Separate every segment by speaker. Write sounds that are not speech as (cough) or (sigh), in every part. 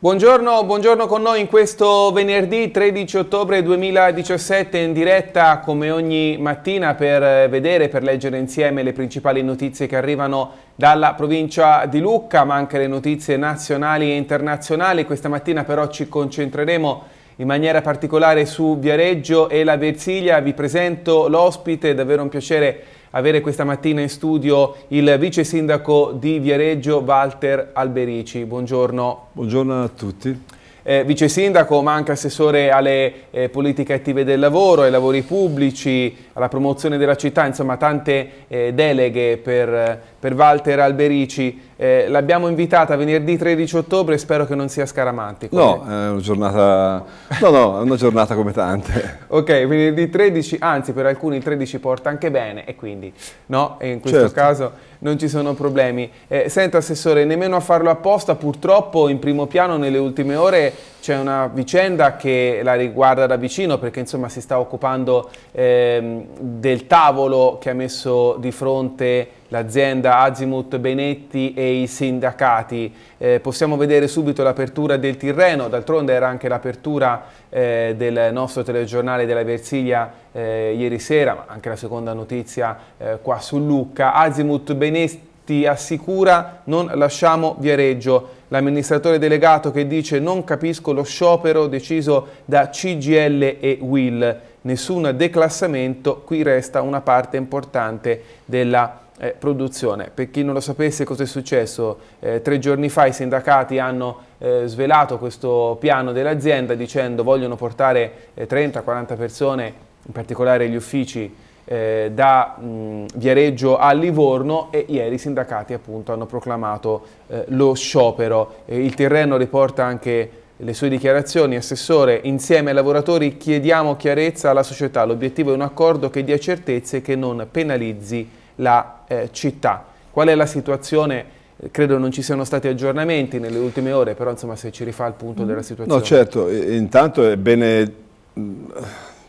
Speaker 1: Buongiorno, buongiorno con noi in questo venerdì 13 ottobre 2017 in diretta come ogni mattina per eh, vedere, per leggere insieme le principali notizie che arrivano dalla provincia di Lucca, ma anche le notizie nazionali e internazionali. Questa mattina però ci concentreremo in maniera particolare su Viareggio e la Versilia. Vi presento l'ospite, è davvero un piacere avere questa mattina in studio il vice sindaco di Viareggio Walter Alberici. Buongiorno. Buongiorno a tutti. Eh, vice sindaco ma anche assessore alle eh, politiche attive del lavoro, ai lavori pubblici, alla promozione della città, insomma tante eh, deleghe per per Walter Alberici. Eh, l'abbiamo invitata venerdì 13 ottobre e spero che non sia scaramantico. No,
Speaker 2: è una giornata... No, no, è una giornata come tante.
Speaker 1: ok, venerdì 13, anzi per alcuni il 13 porta anche bene e quindi no, in questo certo. caso non ci sono problemi. Eh, senta Assessore, nemmeno a farlo apposta, purtroppo in primo piano nelle ultime ore c'è una vicenda che la riguarda da vicino perché insomma si sta occupando ehm, del tavolo che ha messo di fronte l'azienda Azimut Benetti e i sindacati. Eh, possiamo vedere subito l'apertura del Tirreno, d'altronde era anche l'apertura eh, del nostro telegiornale della Versilia eh, ieri sera, ma anche la seconda notizia eh, qua su Lucca. Azimut Benetti assicura non lasciamo Viareggio. L'amministratore delegato che dice non capisco lo sciopero deciso da CGL e Will. Nessun declassamento, qui resta una parte importante della eh, produzione. Per chi non lo sapesse cosa è successo, eh, tre giorni fa i sindacati hanno eh, svelato questo piano dell'azienda dicendo vogliono portare 30-40 eh, persone, in particolare gli uffici, eh, da mh, Viareggio a Livorno e ieri i sindacati appunto hanno proclamato eh, lo sciopero. il terreno riporta anche le sue dichiarazioni, assessore, insieme ai lavoratori chiediamo chiarezza alla società, l'obiettivo è un accordo che dia certezze e che non penalizzi la eh, città. Qual è la situazione? Credo non ci siano stati aggiornamenti nelle ultime ore, però insomma se ci rifà il punto della mm. situazione. No
Speaker 2: certo, intanto è bene mm,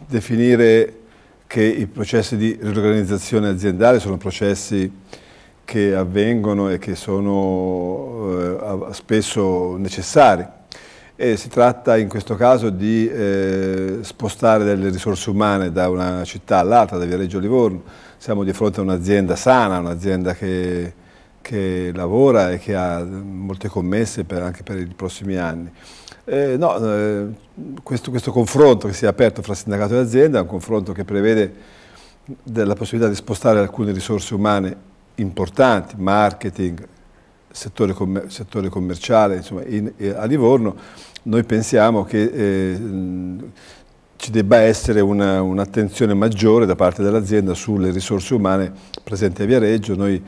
Speaker 2: definire che i processi di riorganizzazione aziendale sono processi che avvengono e che sono eh, spesso necessari. E si tratta in questo caso di eh, spostare delle risorse umane da una città all'altra, da Viareggio a Livorno, siamo di fronte a un'azienda sana, un'azienda che, che, lavora e che ha molte commesse per, anche per i prossimi anni. Eh, no, eh, questo, questo, confronto che si è aperto fra sindacato e azienda è un confronto che prevede la possibilità di spostare alcune risorse umane importanti, marketing, settore, commer settore commerciale, insomma, in, eh, a Livorno. Noi pensiamo che eh, ci debba essere un'attenzione un maggiore da parte dell'azienda sulle risorse umane presenti a Viareggio. Noi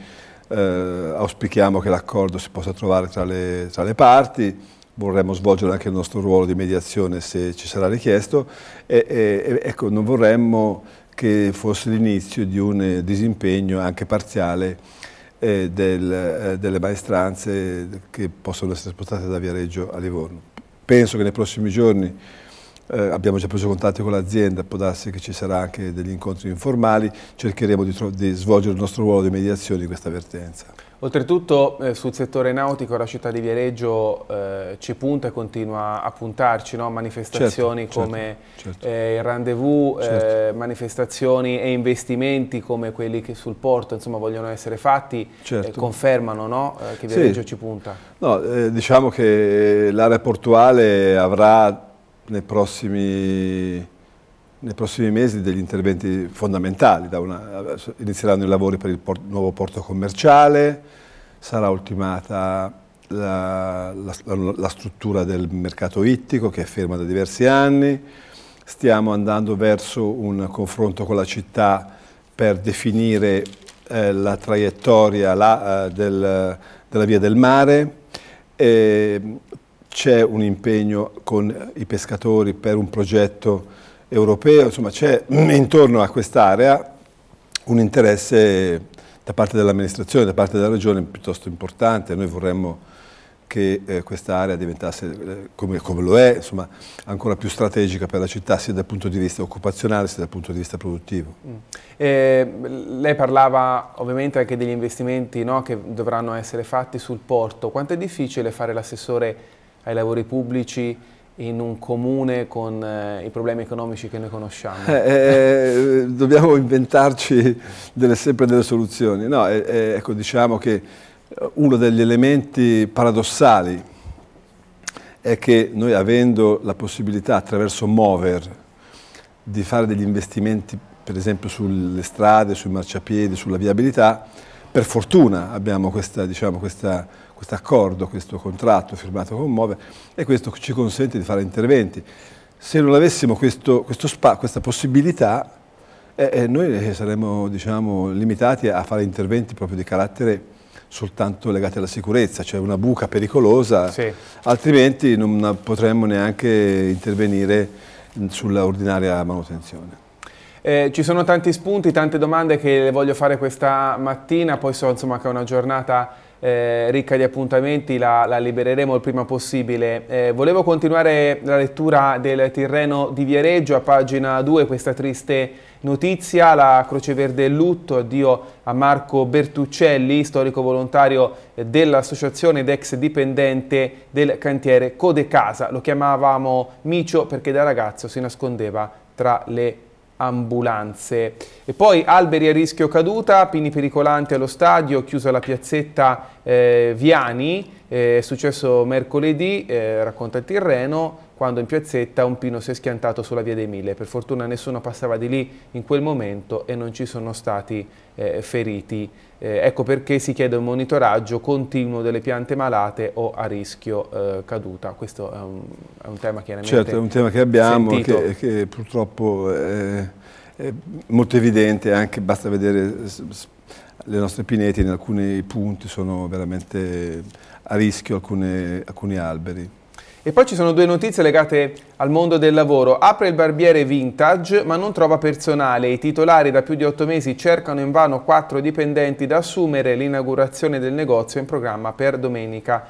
Speaker 2: eh, auspichiamo che l'accordo si possa trovare tra le, tra le, parti, vorremmo svolgere anche il nostro ruolo di mediazione se ci sarà richiesto e, e ecco, non vorremmo che fosse l'inizio di un eh, disimpegno anche parziale eh, del, eh, delle maestranze che possono essere spostate da Viareggio a Livorno. Penso che nei prossimi giorni eh, abbiamo già preso contatti con l'azienda, può darsi che ci saranno anche degli incontri informali, cercheremo di, di svolgere il nostro ruolo di mediazione in questa vertenza.
Speaker 1: Oltretutto eh, sul settore nautico la città di Viareggio eh, ci punta e continua a puntarci, no? manifestazioni certo, come certo, certo. Eh, il rendezvous, eh, certo. manifestazioni e investimenti come quelli che sul porto insomma, vogliono essere fatti, certo. confermano no? Eh, che Viareggio sì. ci punta.
Speaker 2: No, eh, diciamo che l'area portuale avrà nei prossimi, nei prossimi mesi degli interventi fondamentali. Una, inizieranno i lavori per il port, nuovo porto commerciale, sarà ultimata la, la, la, struttura del mercato ittico che è ferma da diversi anni, stiamo andando verso un confronto con la città per definire eh, la traiettoria la, eh, del, della via del mare. E, c'è un impegno con i pescatori per un progetto europeo, insomma c'è intorno a quest'area un interesse da parte dell'amministrazione, da parte della regione piuttosto importante, noi vorremmo che eh, questa diventasse, eh, come, come, lo è, insomma, ancora più strategica per la città, sia dal punto di vista occupazionale, sia dal punto di vista produttivo. Mm.
Speaker 1: Eh, lei parlava ovviamente anche degli investimenti no, che dovranno essere fatti sul porto. Quanto è difficile fare l'assessore ai lavori pubblici in un comune con eh, i problemi economici che noi conosciamo? Eh, eh,
Speaker 2: eh dobbiamo inventarci delle, sempre delle soluzioni. No, eh, eh, ecco, diciamo che uno degli elementi paradossali è che noi avendo la possibilità attraverso Mover di fare degli investimenti per esempio sulle strade, sui marciapiedi, sulla viabilità, per fortuna abbiamo questa, diciamo, questa questo accordo, questo contratto firmato con Move e questo ci consente di fare interventi. Se non avessimo questo, questo spa, questa possibilità, eh, eh noi eh, saremmo diciamo, limitati a fare interventi proprio di carattere soltanto legati alla sicurezza, cioè una buca pericolosa, sì. altrimenti non potremmo neanche intervenire sulla ordinaria manutenzione.
Speaker 1: Eh, ci sono tanti spunti, tante domande che le voglio fare questa mattina, poi so insomma, che è una giornata eh, ricca di appuntamenti, la, la, libereremo il prima possibile. Eh, volevo continuare la lettura del Tirreno di Viareggio, a pagina 2 questa triste notizia, la Croce Verde è lutto, addio a Marco Bertuccelli, storico volontario dell'associazione ed ex dipendente del cantiere Code Casa, lo chiamavamo Micio perché da ragazzo si nascondeva tra le ambulanze. E poi alberi a rischio caduta, pini pericolanti allo stadio, chiusa la piazzetta eh, Viani, eh, è successo mercoledì, eh, racconta il Tirreno, quando in piazzetta un pino si è schiantato sulla via dei Mille. Per fortuna nessuno passava di lì in quel momento e non ci sono stati eh, feriti. Eh, ecco perché si chiede un monitoraggio continuo delle piante malate o a rischio eh, caduta. Questo è un, è un, tema chiaramente Certo, è un tema che abbiamo, che,
Speaker 2: che, purtroppo è, è molto evidente, anche basta vedere le nostre pinete in alcuni punti sono veramente a rischio alcune, alcuni alberi.
Speaker 1: E poi ci sono due notizie legate al mondo del lavoro. Apre il barbiere vintage ma non trova personale. I titolari da più di otto mesi cercano invano quattro dipendenti da assumere. L'inaugurazione del negozio è in programma per domenica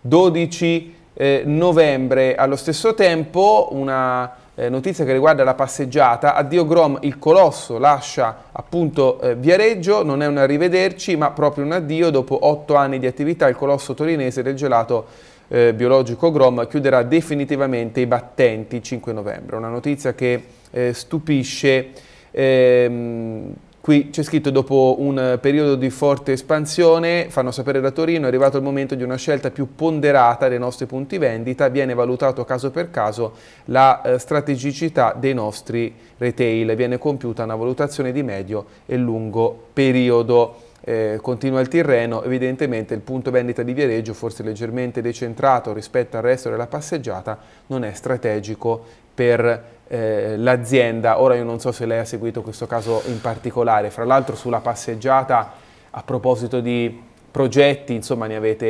Speaker 1: 12 eh, novembre. Allo stesso tempo una eh, notizia che riguarda la passeggiata. Addio Grom, il colosso lascia appunto eh, Viareggio, non è un arrivederci ma proprio un addio. Dopo otto anni di attività il colosso torinese del gelato eh, biologico Grom chiuderà definitivamente i battenti il 5 novembre. Una notizia che eh, stupisce. Ehm, Qui c'è scritto dopo un periodo di forte espansione, fanno sapere da Torino, è arrivato il momento di una scelta più ponderata dei nostri punti vendita, viene valutato caso per caso la eh, strategicità dei nostri retail, viene compiuta una valutazione di medio e lungo periodo eh, continua il Tirreno, evidentemente il punto vendita di Viareggio, forse leggermente decentrato rispetto al resto della passeggiata, non è strategico per eh, l'azienda. Ora io non so se lei ha seguito questo caso in particolare, fra l'altro sulla passeggiata a proposito di progetti, insomma ne avete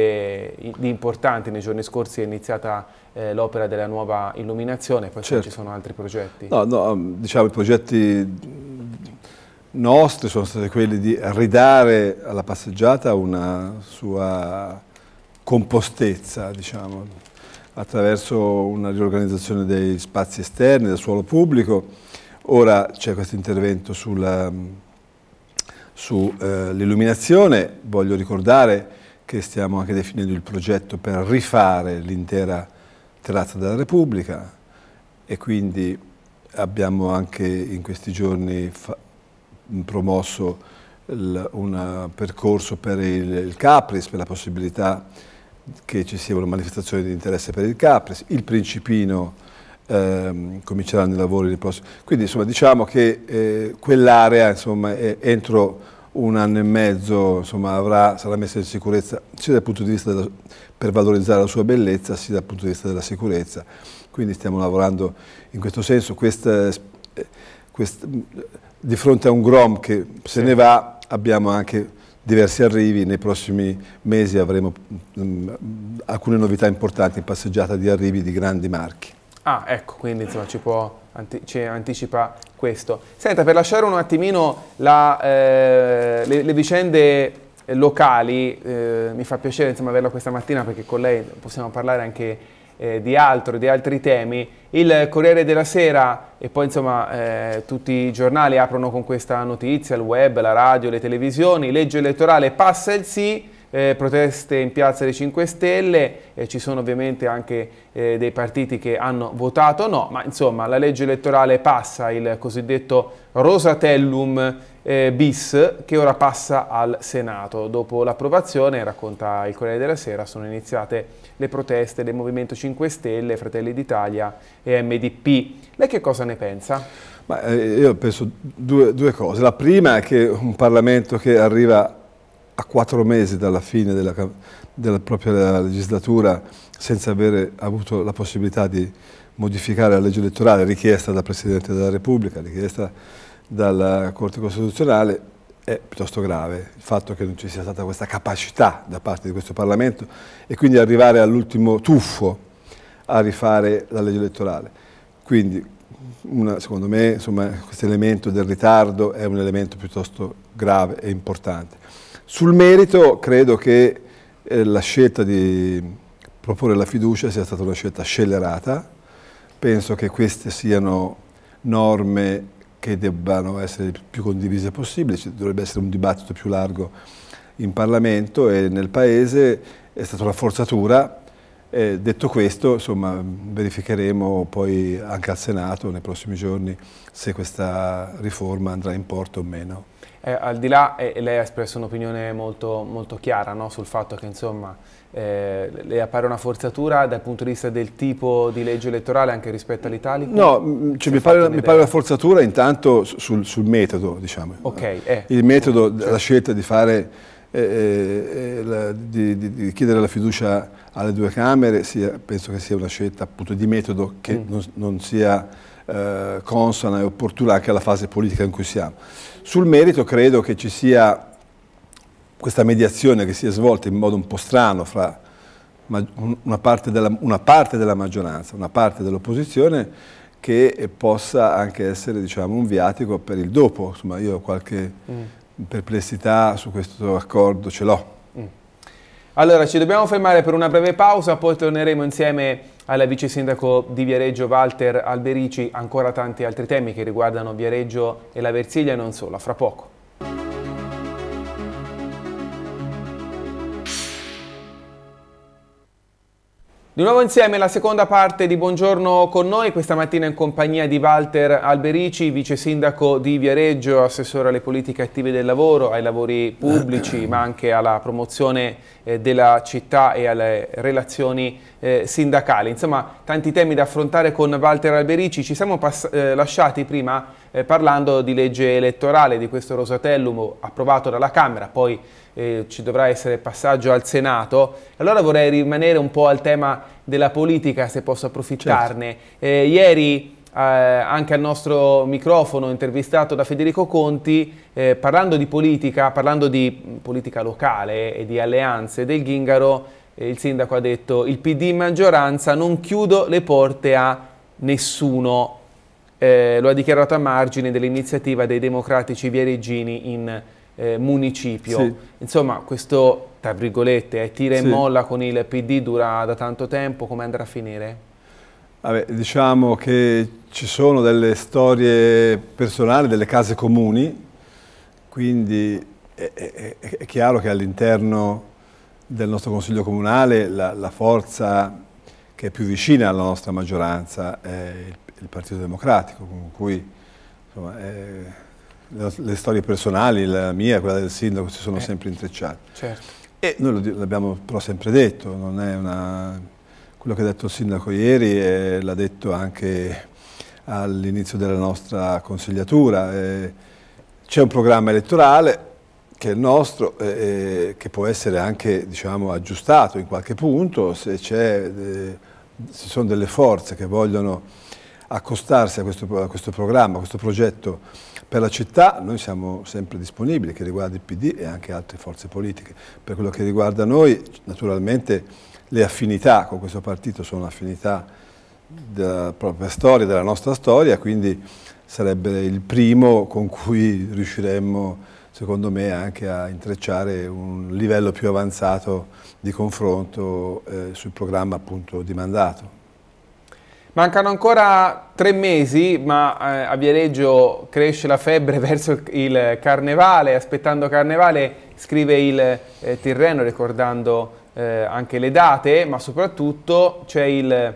Speaker 1: eh, di importanti, nei giorni scorsi è iniziata eh, l'opera della nuova illuminazione, poi certo. ci sono altri progetti. No,
Speaker 2: no, diciamo i progetti nostre sono state quelle di ridare alla passeggiata una sua compostezza, diciamo, attraverso una riorganizzazione degli spazi esterni, del suolo pubblico. Ora c'è questo intervento sull'illuminazione, eh, voglio ricordare che stiamo anche definendo il progetto per rifare l'intera terrazza della Repubblica e quindi abbiamo anche in questi giorni promosso un eh, percorso per il, il, Capris, per la possibilità che ci sia una manifestazione di interesse per il Capris, il Principino ehm, cominceranno i lavori nei prossimi. Quindi insomma diciamo che eh, quell'area entro un anno e mezzo insomma, avrà, sarà messa in sicurezza sia dal punto di vista della, per valorizzare la sua bellezza sia dal punto di vista della sicurezza. Quindi stiamo lavorando in questo senso. Questa, eh, quest, di fronte a un Grom che se sì. ne va abbiamo anche diversi arrivi, nei prossimi mesi avremo mh, mm, alcune novità importanti in passeggiata di arrivi di grandi marchi.
Speaker 1: Ah, ecco, quindi insomma ci può anti ci anticipa questo. Senta, per lasciare un attimino la, eh, le, le, vicende locali, eh, mi fa piacere insomma averla questa mattina perché con lei possiamo parlare anche eh, di altro, di altri temi. Il Corriere della Sera e poi insomma eh, tutti i giornali aprono con questa notizia, il web, la radio, le televisioni, legge elettorale passa il sì, eh, proteste in piazza dei 5 Stelle, eh, ci sono ovviamente anche eh, dei partiti che hanno votato no, ma insomma la legge elettorale passa il cosiddetto Rosatellum eh, bis che ora passa al Senato. Dopo l'approvazione, racconta il Corriere della Sera, sono iniziate le proteste del Movimento 5 Stelle, Fratelli d'Italia e MDP. Lei che cosa ne pensa?
Speaker 2: Ma eh, io penso due, due cose. La prima è che un Parlamento che arriva a quattro mesi dalla fine della, della propria legislatura senza avere avuto la possibilità di modificare la legge elettorale richiesta dal Presidente della Repubblica, richiesta dalla Corte Costituzionale, è piuttosto grave il fatto che non ci sia stata questa capacità da parte di questo Parlamento e quindi arrivare all'ultimo tuffo a rifare la legge elettorale. Quindi una, secondo me questo elemento del ritardo è un elemento piuttosto grave e importante. Sul merito credo che eh, la scelta di proporre la fiducia sia stata una scelta scellerata, penso che queste siano norme che debbano essere più condivise possibile, ci dovrebbe essere un dibattito più largo in Parlamento e nel Paese, è stata una forzatura, eh, detto questo, insomma, verificheremo poi anche al Senato nei prossimi giorni se questa riforma andrà in porto o meno.
Speaker 1: Eh, al di là, eh, lei ha espresso un'opinione molto, molto, chiara no? sul fatto che insomma, eh, le appare una forzatura dal punto di vista del tipo di legge elettorale anche rispetto all'Italia? No,
Speaker 2: cioè mi, pare, mi, pare, una forzatura intanto sul, sul metodo, diciamo. okay, eh, eh. Il metodo, certo. la scelta di, fare, eh, eh, la, di, di, di chiedere la fiducia alle due Camere, sia, penso che sia una scelta appunto di metodo che mm. non, non, sia consona e opportuna anche alla fase politica in cui siamo. Sul merito credo che ci sia questa mediazione che si è svolta in modo un po' strano fra una parte della, una parte della maggioranza, una parte dell'opposizione, che possa anche essere diciamo, un viatico per il dopo. Insomma, io qualche mm. perplessità su questo accordo ce l'ho.
Speaker 1: Mm. Allora, ci dobbiamo fermare per una breve pausa, poi torneremo insieme alla vice sindaco di Viareggio Walter Alberici ancora tanti altri temi che riguardano Viareggio e la Versiglia e non solo, fra poco. Di nuovo insieme la seconda parte di Buongiorno con noi, questa mattina in compagnia di Walter Alberici, vice sindaco di Viareggio, assessore alle politiche attive del lavoro, ai lavori pubblici, ma anche alla promozione eh, della città e alle relazioni eh, sindacali. Insomma, tanti temi da affrontare con Walter Alberici. Ci siamo eh, lasciati prima eh, parlando di legge elettorale, di questo Rosatellum approvato dalla Camera, poi eh, ci dovrà essere passaggio al Senato, allora vorrei rimanere un po' al tema della politica se posso approfittarne. Certo. Eh, ieri eh, anche al nostro microfono intervistato da Federico Conti, eh, parlando di politica, parlando di politica locale e di alleanze del Gingaro, eh, il sindaco ha detto il PD in maggioranza non chiudo le porte a nessuno. Eh, lo ha dichiarato a margine dell'iniziativa dei democratici Viareggini in eh, municipio. Sì. Insomma, questo, tra virgolette, eh, tira e sì. molla con il PD dura da tanto tempo, come andrà a finire?
Speaker 2: Vabbè, diciamo che ci sono delle storie personali, delle case comuni, quindi è, è, è chiaro che all'interno del nostro Consiglio Comunale la, la, forza che è più vicina alla nostra maggioranza è il, il Partito Democratico, con cui insomma, è, le storie personali, la mia, quella del sindaco, si sono eh, sempre intrecciate. Certo. E noi l'abbiamo però sempre detto, una... quello che ha detto il sindaco ieri l'ha detto anche all'inizio della nostra consigliatura. c'è un programma elettorale che è il nostro, che può essere anche diciamo, aggiustato in qualche punto, se ci eh, sono delle forze che vogliono accostarsi a questo, a questo programma, a questo progetto per la città noi siamo sempre disponibili, che riguarda il PD e anche altre forze politiche. Per quello che riguarda noi, naturalmente le affinità con questo partito sono affinità della propria storia, della nostra storia, quindi sarebbe il primo con cui riusciremmo secondo me anche a intrecciare un livello più avanzato di confronto eh, sul programma appunto di mandato.
Speaker 1: Mancano ancora tre mesi, ma eh, a Viareggio cresce la febbre (laughs) verso il carnevale, aspettando carnevale scrive il eh, Tirreno ricordando eh, anche le date, ma soprattutto c'è il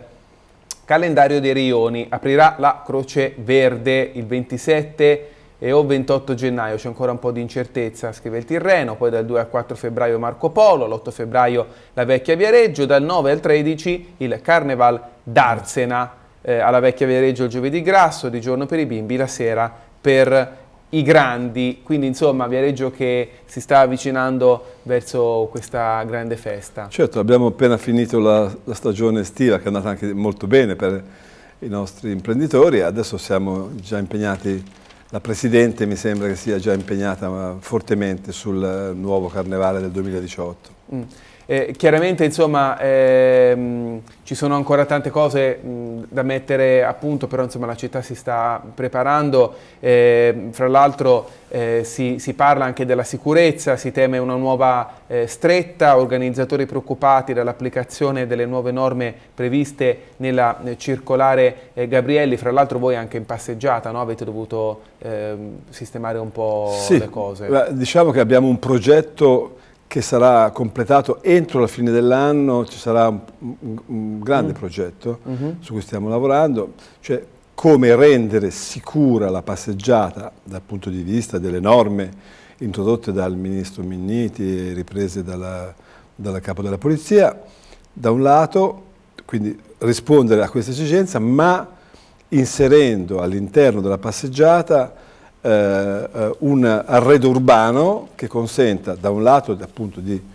Speaker 1: calendario dei rioni, aprirà la Croce Verde il 27 e o 28 gennaio c'è ancora un po' di incertezza, scrive il Tirreno, poi dal 2 al 4 febbraio Marco Polo, l'8 febbraio la vecchia Viareggio, dal 9 al 13 il Carneval d'Arsena, eh, alla vecchia Viareggio il giovedì grasso, di giorno per i bimbi, la sera per i grandi, quindi insomma Viareggio che si sta avvicinando verso questa grande festa.
Speaker 2: Certo, abbiamo appena finito la, la stagione estiva che è andata anche molto bene per i nostri imprenditori, adesso siamo già impegnati la Presidente mi sembra che sia già impegnata fortemente sul eh, nuovo Carnevale del 2018.
Speaker 1: Mm. Eh, chiaramente insomma ehm, ci sono ancora tante cose mh, da mettere a punto, però insomma la città si sta preparando, eh, fra l'altro eh, si, si, parla anche della sicurezza, si teme una nuova eh, stretta, organizzatori preoccupati dall'applicazione delle nuove norme previste nella circolare eh, Gabrielli, fra l'altro voi anche in passeggiata no? avete dovuto ehm, sistemare un po' sì, le cose.
Speaker 2: Diciamo che abbiamo un progetto che sarà completato entro la fine dell'anno, ci sarà un, un grande mm. progetto mm -hmm. su cui stiamo lavorando, cioè come rendere sicura la passeggiata dal punto di vista delle norme introdotte dal ministro Minniti e riprese dalla, dalla capo della polizia, da un lato, quindi rispondere a questa esigenza, ma inserendo all'interno della passeggiata eh, un arredo urbano che consenta da un lato appunto di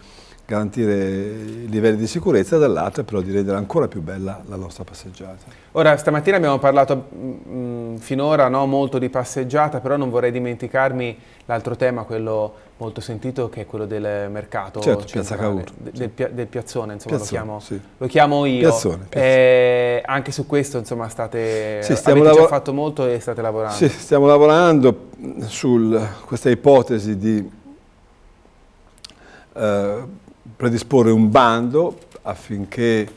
Speaker 2: garantire i livelli di sicurezza, dall'altro però di rendere ancora più bella la nostra
Speaker 1: passeggiata. Ora, stamattina abbiamo parlato mh, mm, mm, finora no, molto di passeggiata, però non vorrei dimenticarmi l'altro tema, quello molto sentito che è quello del mercato certo, centrale, del, pia del, piazzone, insomma, piazzone, lo, chiamo, sì. lo, chiamo, io. Piazzone, eh, piazzone. Eh, anche su questo insomma, state, sì, avete già fatto molto e state lavorando. Sì,
Speaker 2: stiamo lavorando su questa ipotesi di eh, predisporre un bando affinché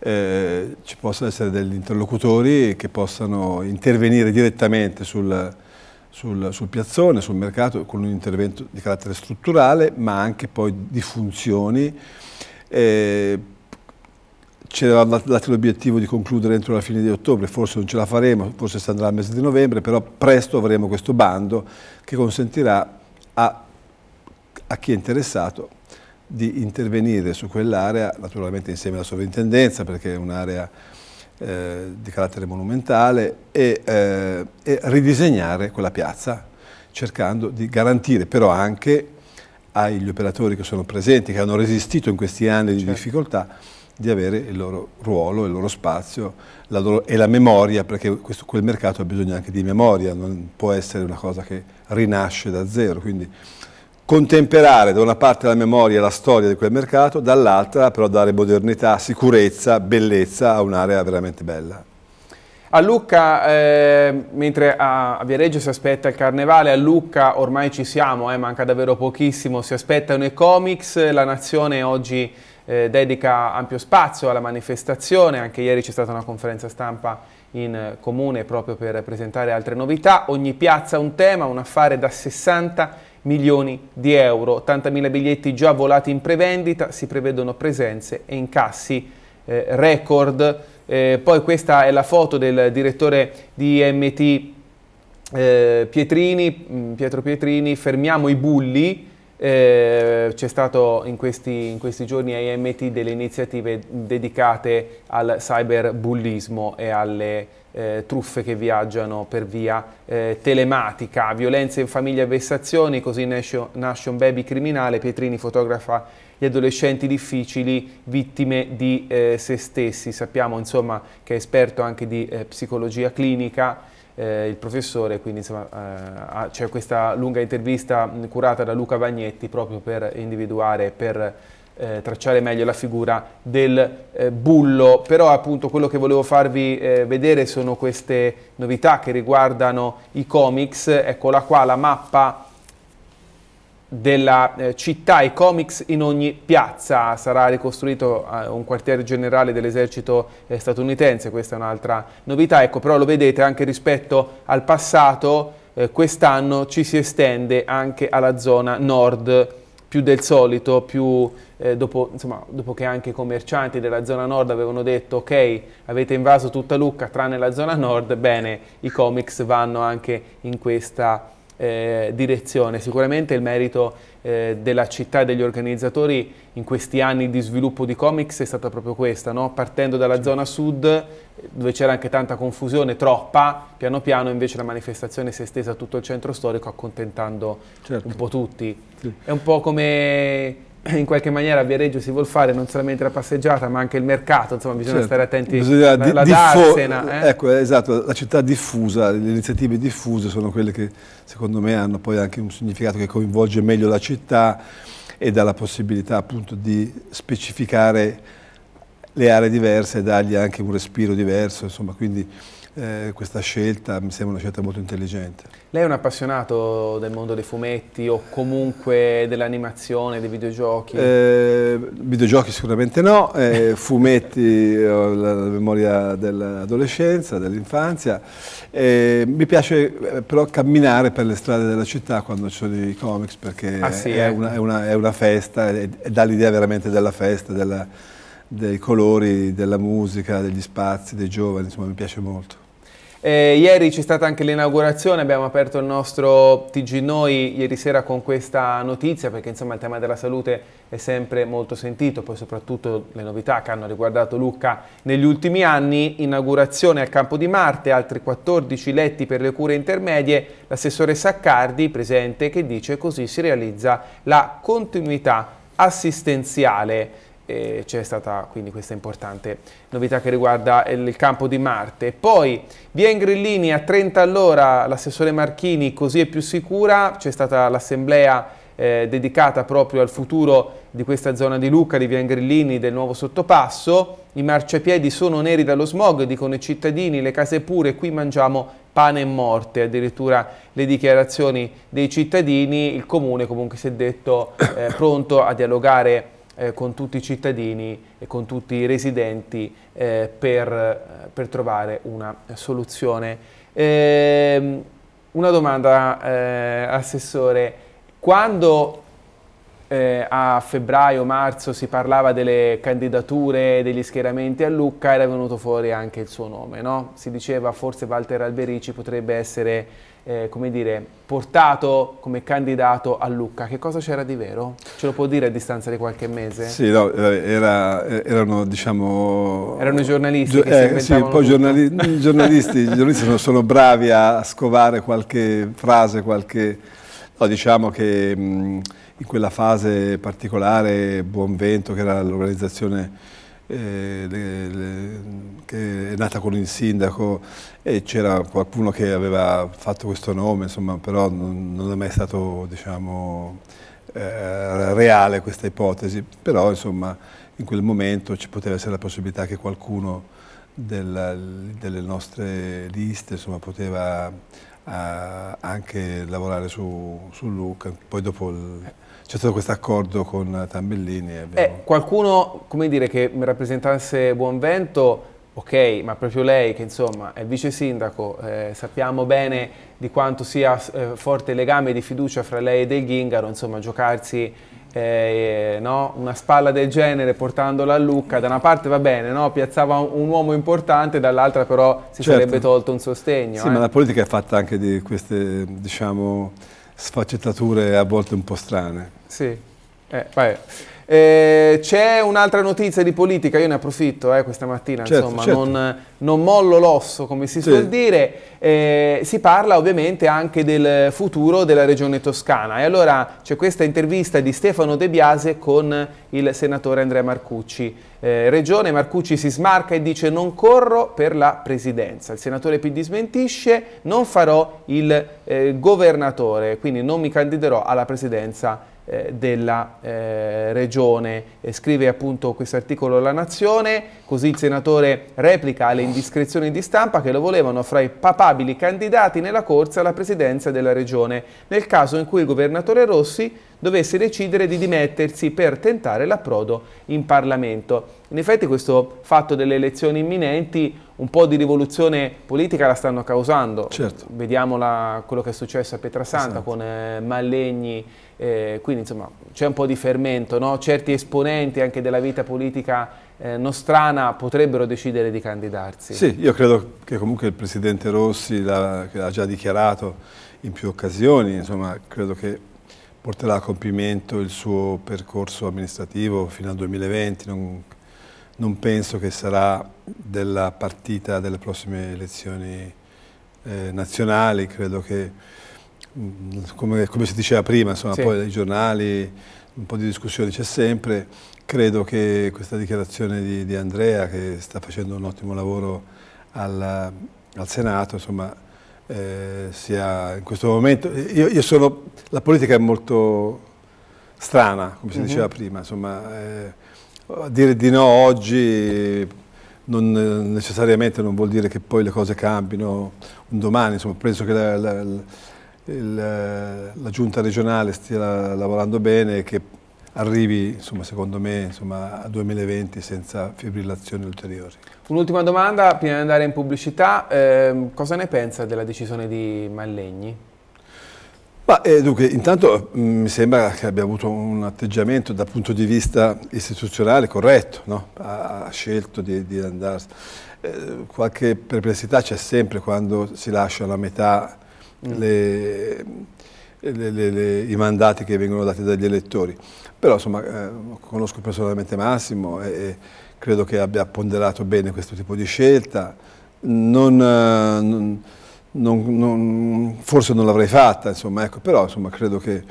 Speaker 2: eh, ci possano essere degli interlocutori che possano intervenire direttamente sul sul, sul piazzone, sul mercato, con un intervento di carattere strutturale, ma anche poi di funzioni. Eh, c'era dato l'obiettivo di concludere entro la fine di ottobre, forse non ce la faremo, forse si andrà al mese di novembre, però presto avremo questo bando che consentirà a, a chi è interessato di intervenire su quell'area, naturalmente insieme alla sovrintendenza, perché è un'area eh, di carattere monumentale e, eh, e, ridisegnare quella piazza cercando di garantire però anche agli operatori che sono presenti, che hanno resistito in questi anni di certo. difficoltà, di avere il loro ruolo, il loro spazio la loro, e la memoria, perché questo, quel mercato ha bisogno anche di memoria, non può essere una cosa che rinasce da zero. Quindi contemperare da una parte la memoria e la storia di quel mercato, dall'altra però dare modernità, sicurezza, bellezza a un'area veramente bella.
Speaker 1: A Lucca, eh, mentre a, Viareggio si aspetta il carnevale, a Lucca ormai ci siamo, eh, manca davvero pochissimo, si aspettano i comics, la nazione oggi eh, dedica ampio spazio alla manifestazione, anche ieri c'è stata una conferenza stampa in comune proprio per presentare altre novità, ogni piazza un tema, un affare da 60 anni milioni di euro. 80.000 biglietti già volati in prevendita, si prevedono presenze e incassi eh, record. Eh, poi questa è la foto del direttore di MT eh, Pietrini, mm, Pietro Pietrini, fermiamo i bulli, eh, c'è stato in questi, in questi giorni a IMT delle iniziative dedicate al cyberbullismo e alle eh, truffe che viaggiano per via eh, telematica, violenze in famiglia e vessazioni, così nasce, nasce un baby criminale, Pietrini fotografa gli adolescenti difficili vittime di eh, se stessi, sappiamo insomma che è esperto anche di eh, psicologia clinica, eh, il professore, quindi eh, c'è questa lunga intervista mm, curata da Luca Vagnetti proprio per individuare, per eh, tracciare meglio la figura del eh, bullo, però appunto quello che volevo farvi eh, vedere sono queste novità che riguardano i comics, eccola qua la mappa della eh, città, i comics in ogni piazza, sarà ricostruito eh, un quartier generale dell'esercito eh, statunitense, questa è un'altra novità, ecco però lo vedete anche rispetto al passato, eh, quest'anno ci si estende anche alla zona nord più del solito, più, eh, dopo, insomma, dopo, che anche i commercianti della zona nord avevano detto ok avete invaso tutta Lucca tranne la zona nord, bene i comics vanno anche in questa eh, direzione. Sicuramente il merito eh, della città e degli organizzatori in questi anni di sviluppo di comics è stata proprio questa, no? partendo dalla certo. zona sud dove c'era anche tanta confusione, troppa, piano piano invece la manifestazione si è estesa a tutto il centro storico accontentando certo. un po' tutti. Sì. È un po' come in qualche maniera a Viareggio si vuol fare non solamente la passeggiata ma anche il mercato, insomma bisogna certo. stare attenti bisogna alla, alla Darsena. Eh?
Speaker 2: Ecco, esatto, la città diffusa, le iniziative diffuse sono quelle che secondo me hanno poi anche un significato che coinvolge meglio la città e dà la possibilità appunto di specificare le aree diverse e dargli anche un respiro diverso, insomma quindi eh, questa scelta mi sembra una scelta molto intelligente.
Speaker 1: Lei è un appassionato del mondo dei fumetti o comunque dell'animazione, dei videogiochi?
Speaker 2: Eh, videogiochi sicuramente no, eh, (laughs) fumetti eh, ho la, la memoria dell'adolescenza, dell'infanzia. Eh, mi piace però camminare per le strade della città quando ci sono i comics perché ah, sì, è, una, è, una, è, una, festa, è, dà l'idea veramente della festa, della, dei colori, della musica, degli spazi, dei giovani, insomma mi piace molto.
Speaker 1: Eh, ieri c'è stata anche l'inaugurazione, abbiamo aperto il nostro TG Noi ieri sera con questa notizia perché insomma il tema della salute è sempre molto sentito, poi soprattutto le novità che hanno riguardato Lucca negli ultimi anni, inaugurazione al Campo di Marte, altri 14 letti per le cure intermedie, l'assessore Saccardi presente che dice così si realizza la continuità assistenziale eh, c'è stata quindi questa importante novità che riguarda il campo di Marte. Poi via Ingrillini a 30 all'ora l'assessore Marchini così è più sicura, c'è stata l'assemblea eh, dedicata proprio al futuro di questa zona di Lucca, di Via Ingrillini, del nuovo sottopasso. I marciapiedi sono neri dallo smog, dicono i cittadini, le case pure, qui mangiamo pane e morte, addirittura le dichiarazioni dei cittadini, il comune comunque si è detto eh, pronto a dialogare eh, con tutti i cittadini e con tutti i residenti eh, per, eh, per, trovare una soluzione. Eh, una domanda, eh, Assessore, quando eh, a febbraio-marzo si parlava delle candidature, degli schieramenti a Lucca, era venuto fuori anche il suo nome, no? Si diceva forse Walter Alberici potrebbe essere eh, come dire, portato come candidato a Lucca, che cosa c'era di vero? Ce lo può dire a distanza di qualche mese? Sì,
Speaker 2: no, eh, era, eh, erano, diciamo... Erano i giornalisti gio eh, Sì, poi giornali i giornalisti, i giornalisti sono, sono, bravi a scovare qualche frase, qualche... No, diciamo che mh, in quella fase particolare Buonvento, che era l'organizzazione eh, le, le, che è nata con il sindaco e c'era qualcuno che aveva fatto questo nome, insomma, però non, non è mai stato diciamo, eh, reale questa ipotesi, però insomma, in quel momento ci poteva essere la possibilità che qualcuno della, delle nostre liste insomma, poteva a, eh, anche lavorare su, su Luca, poi dopo il, c'è stato questo accordo con Tambellini.
Speaker 1: Abbiamo... Eh, qualcuno, come dire, che mi rappresentasse buon vento ok, ma proprio lei che insomma è vice sindaco, eh, sappiamo bene di quanto sia eh, forte il legame di fiducia fra lei e Del Ghingaro, insomma giocarsi eh, no? una spalla del genere portandola a Lucca, da una parte va bene, no? piazzava un, uomo importante, dall'altra però si certo. sarebbe tolto un sostegno. Sì, ma eh. la
Speaker 2: politica è fatta anche di queste, diciamo sfaccettature a volte un po' strane.
Speaker 1: Sì, eh, eh, c'è un'altra notizia di politica, io ne approfitto eh, questa mattina, certo, insomma, certo. Non, non, mollo l'osso come si suol sì. dire, eh, si parla ovviamente anche del futuro della regione toscana e allora c'è questa intervista di Stefano De Biase con il senatore Andrea Marcucci. Eh, regione Marcucci si smarca e dice non corro per la presidenza, il senatore PD smentisce non farò il eh, governatore, quindi non mi candiderò alla presidenza eh, della eh, regione. E eh, scrive appunto questo articolo La Nazione, così il senatore replica alle indiscrezioni di stampa che lo volevano fra i papabili candidati nella corsa alla presidenza della regione, nel caso in cui il governatore Rossi dovesse decidere di dimettersi per tentare l'approdo in Parlamento. In effetti questo fatto delle elezioni imminenti un po' di rivoluzione politica la stanno causando. Certo. Vediamo quello che è successo a Pietrasanta esatto. con eh, Mallegni eh, quindi insomma c'è un po' di fermento, no? certi esponenti anche della vita politica eh, nostrana potrebbero decidere di candidarsi. Sì, io credo
Speaker 2: che comunque il Presidente Rossi l'ha già dichiarato in più occasioni, insomma credo che porterà a compimento il suo percorso amministrativo fino al 2020, non, non penso che sarà della partita delle prossime elezioni eh, nazionali, credo che Mm, come, come si diceva prima, insomma, sì. poi dai giornali, un po' di discussione c'è sempre, credo che questa dichiarazione di, di, Andrea, che sta facendo un ottimo lavoro al, al Senato, insomma, eh, sia in questo momento... Io, io sono, la politica è molto strana, come si mm -hmm. diceva prima, insomma, eh, dire di no oggi non eh, necessariamente non vuol dire che poi le cose cambino un domani, insomma, penso che la, la, il, eh, la giunta regionale stia lavorando bene e che arrivi, insomma, secondo me, insomma, a 2020 senza fibrillazioni ulteriori.
Speaker 1: Un'ultima domanda, prima di andare in pubblicità, eh, cosa ne pensa della decisione di Mallegni?
Speaker 2: Ma, eh, dunque, intanto mh, mm, mi sembra che abbia avuto un atteggiamento dal punto di vista istituzionale corretto, no? ha, ha, scelto di, di andarsene. Eh, qualche perplessità c'è sempre quando si lascia la metà Mm. le, le, le, i mandati che vengono dati dagli elettori. Però insomma eh, conosco personalmente Massimo e, e, credo che abbia ponderato bene questo tipo di scelta. Non, eh, non, non, forse non l'avrei fatta, insomma, ecco, però insomma, credo che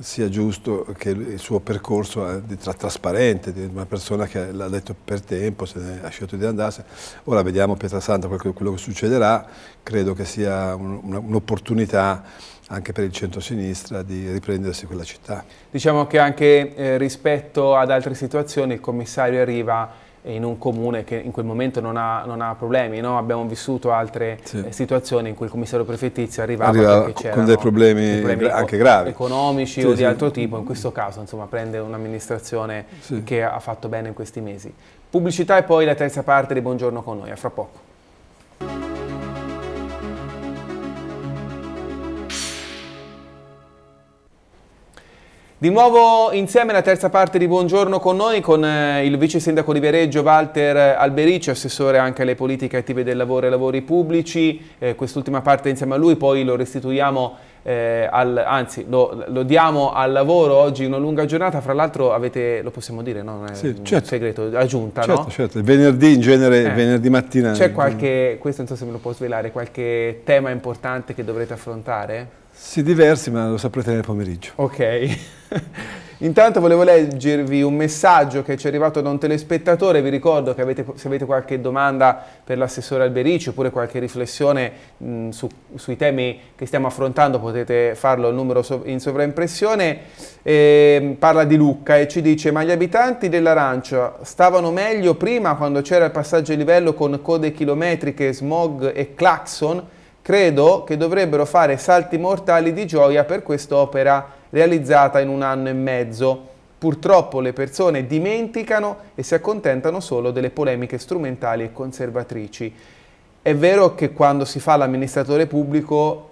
Speaker 2: sia giusto che il suo percorso eh, tra trasparente, di una persona che l'ha detto per tempo, se ne ha scelto di andarsene. Ora vediamo Pietrasanta quello, quello che succederà, credo che sia un'opportunità anche per il centro-sinistra di riprendersi quella città.
Speaker 1: Diciamo che anche eh, rispetto ad altre situazioni il commissario arriva in un comune che in quel momento non ha, non ha problemi. No? Abbiamo vissuto altre sì. Eh, situazioni in cui il commissario prefettizio arrivava, arrivava con dei problemi, dei problemi anche gravi. economici sì, o di altro tipo, in questo caso insomma, prende un'amministrazione che ha fatto bene in questi mesi. Pubblicità e poi la terza parte di Buongiorno con noi, a fra poco. Di nuovo insieme la terza parte di Buongiorno con noi, con eh, il vice sindaco di Viareggio Walter eh, Alberici, assessore anche alle politiche attive del lavoro e lavori pubblici. Eh, quest'ultima parte insieme a lui, poi lo restituiamo, eh, al, anzi lo, lo, diamo al lavoro oggi una lunga giornata. Fra l'altro avete, lo possiamo dire, no? non è sì, certo. un segreto, aggiunta, certo, no? Certo,
Speaker 2: venerdì in genere, eh. venerdì mattina. C'è
Speaker 1: qualche, questo non so se me lo può svelare, qualche tema importante che dovrete affrontare? Sì, diversi,
Speaker 2: ma lo saprete nel pomeriggio.
Speaker 1: Ok. (laughs) Intanto volevo leggervi un messaggio che ci è arrivato da un telespettatore, vi ricordo che avete, se avete qualche domanda per l'assessore Alberici oppure qualche riflessione mh, su, sui temi che stiamo affrontando potete farlo al numero so, in sovraimpressione, eh, parla di Lucca e ci dice ma gli abitanti dell'Arancia stavano meglio prima quando c'era il passaggio di livello con code chilometriche, smog e clacson? Credo che dovrebbero fare salti mortali di gioia per quest'opera realizzata in un anno e mezzo. Purtroppo le persone dimenticano e si accontentano solo delle polemiche strumentali e conservatrici. È vero che quando si fa l'amministratore pubblico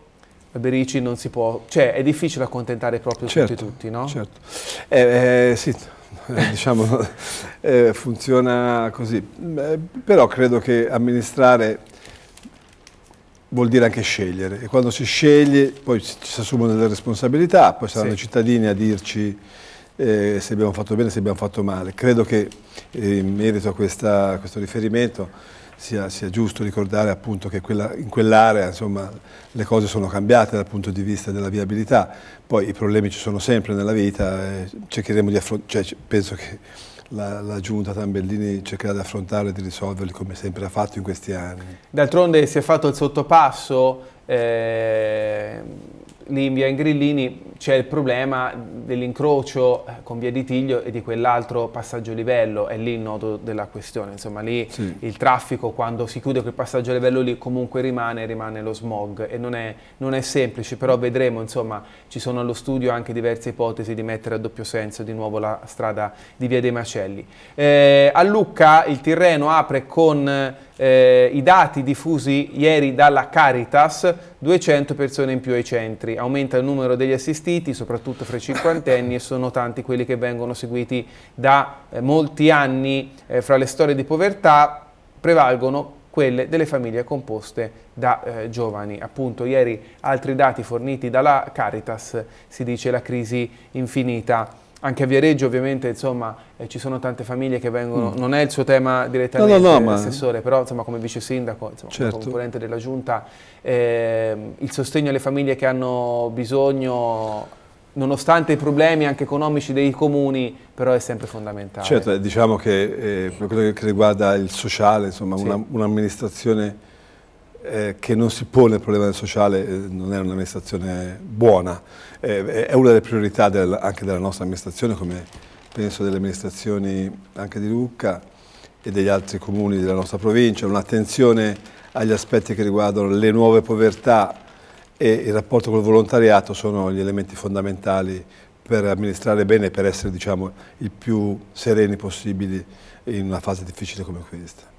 Speaker 1: Berici non si può, cioè è difficile accontentare proprio certo,
Speaker 2: tutti, tutti, no? Certo, eh, eh, sì, eh, diciamo (laughs) eh, funziona così, però credo che amministrare vuol dire anche scegliere e quando si sceglie poi ci si assumono delle responsabilità, poi saranno sì. i cittadini a dirci eh, se abbiamo fatto bene, se abbiamo fatto male. Credo che eh, in merito a, questa, a questo riferimento sia, sia, giusto ricordare appunto che quella, in quell'area le cose sono cambiate dal punto di vista della viabilità, poi i problemi ci sono sempre nella vita, eh, cercheremo di affrontare, cioè, penso che la, la giunta Tambellini cercherà di affrontare e di risolverli come sempre ha fatto in questi anni.
Speaker 1: D'altronde si è fatto il sottopasso, eh, lì in via Ingrillini c'è il problema dell'incrocio eh, con via di Tiglio e di quell'altro passaggio livello, è lì il nodo della questione, insomma lì sì. il traffico quando si chiude quel passaggio livello lì comunque rimane, rimane lo smog e non è, non è semplice, però vedremo, insomma ci sono allo studio anche diverse ipotesi di mettere a doppio senso di nuovo la strada di via dei Macelli. Eh, a Lucca il Tirreno apre con eh, eh, i dati diffusi ieri dalla Caritas, 200 persone in più ai centri. Aumenta il numero degli assistiti, soprattutto fra i cinquantenni, e sono tanti quelli che vengono seguiti da eh, molti anni eh, fra le storie di povertà, prevalgono quelle delle famiglie composte da eh, giovani. Appunto, ieri altri dati forniti dalla Caritas si dice la crisi infinita anche a Viareggio ovviamente insomma, eh, ci sono tante famiglie che vengono, mm. non è il suo tema direttamente no, no, no assessore, ma... però insomma, come vice sindaco, insomma, certo. componente della giunta, eh, il sostegno alle famiglie che hanno bisogno nonostante i problemi anche economici dei comuni, però è sempre fondamentale. Certo, eh,
Speaker 2: diciamo che eh, per quello che riguarda il sociale, insomma, sì. un'amministrazione eh, che non si pone il problema del sociale eh, non è un'amministrazione buona, eh, è una delle priorità del, anche della nostra amministrazione come penso delle amministrazioni anche di Lucca e degli altri comuni della nostra provincia, un'attenzione agli aspetti che riguardano le nuove povertà e il rapporto col volontariato sono gli elementi fondamentali per amministrare bene e per essere diciamo, il più sereni possibili in una fase difficile come questa.